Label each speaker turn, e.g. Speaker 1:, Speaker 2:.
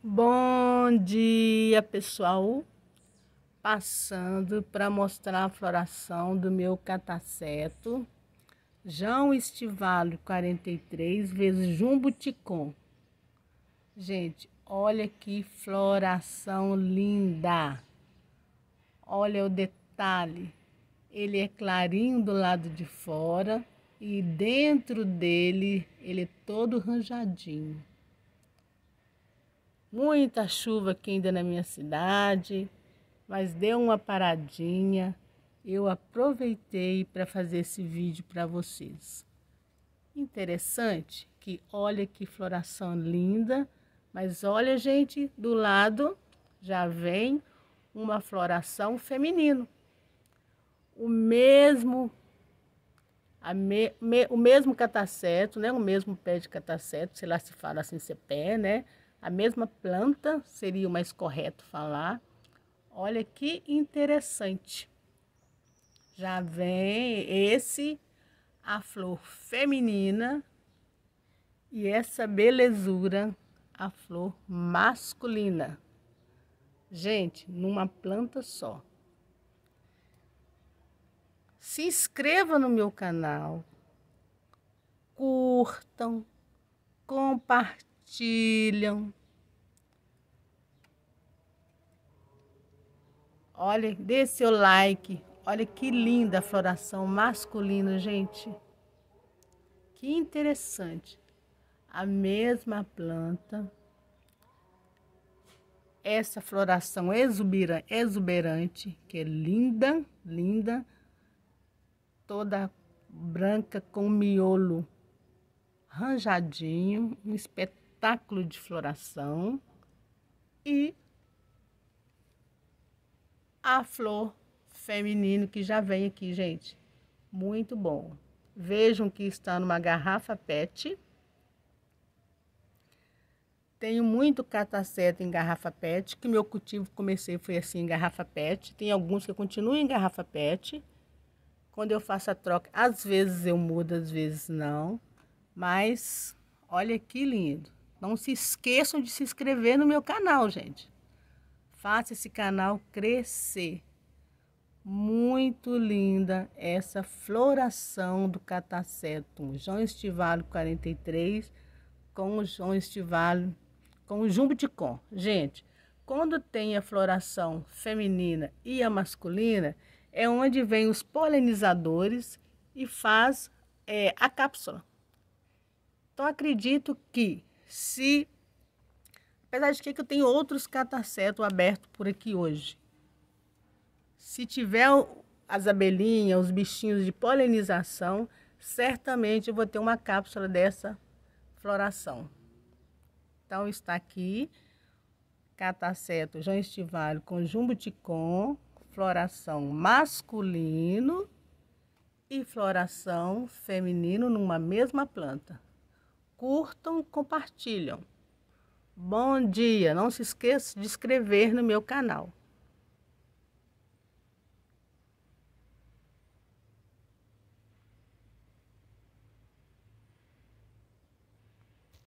Speaker 1: Bom dia, pessoal. Passando para mostrar a floração do meu cataceto. João Estivalo 43 vezes Jumbo Gente, olha que floração linda. Olha o detalhe. Ele é clarinho do lado de fora e dentro dele ele é todo ranjadinho. Muita chuva aqui ainda na minha cidade, mas deu uma paradinha. Eu aproveitei para fazer esse vídeo para vocês. Interessante que olha que floração linda, mas olha, gente, do lado já vem uma floração feminino. O mesmo me, me, o mesmo cataceto, né? O mesmo pé de cataceto, sei lá se fala assim, se é pé, né? A mesma planta seria o mais correto falar. Olha que interessante. Já vem esse, a flor feminina, e essa belezura, a flor masculina. Gente, numa planta só. Se inscreva no meu canal, curtam, compartilham, Olha, dê seu like. Olha que linda a floração masculina, gente. Que interessante. A mesma planta. Essa floração exuberante, que é linda, linda. Toda branca com miolo ranjadinho, um espetáculo de floração. E a flor feminino que já vem aqui, gente. Muito bom. Vejam que está numa garrafa PET. Tenho muito cataceto em garrafa PET, que meu cultivo comecei foi assim em garrafa PET. Tem alguns que continuam em garrafa PET. Quando eu faço a troca, às vezes eu mudo, às vezes não. Mas olha que lindo. Não se esqueçam de se inscrever no meu canal, gente. Faça esse canal crescer. Muito linda essa floração do catacetum. João Estivalo 43 com o João Estivalo, com o Jumbo de Gente, quando tem a floração feminina e a masculina, é onde vem os polinizadores e faz é, a cápsula. Então, acredito que se Apesar de é que eu tenho outros catacetos abertos por aqui hoje. Se tiver as abelhinhas, os bichinhos de polinização, certamente eu vou ter uma cápsula dessa floração. Então está aqui cataceto João Estivalho com jumbuticon, floração masculino e floração feminino numa mesma planta. Curtam, compartilham. Bom dia! Não se esqueça de inscrever no meu canal.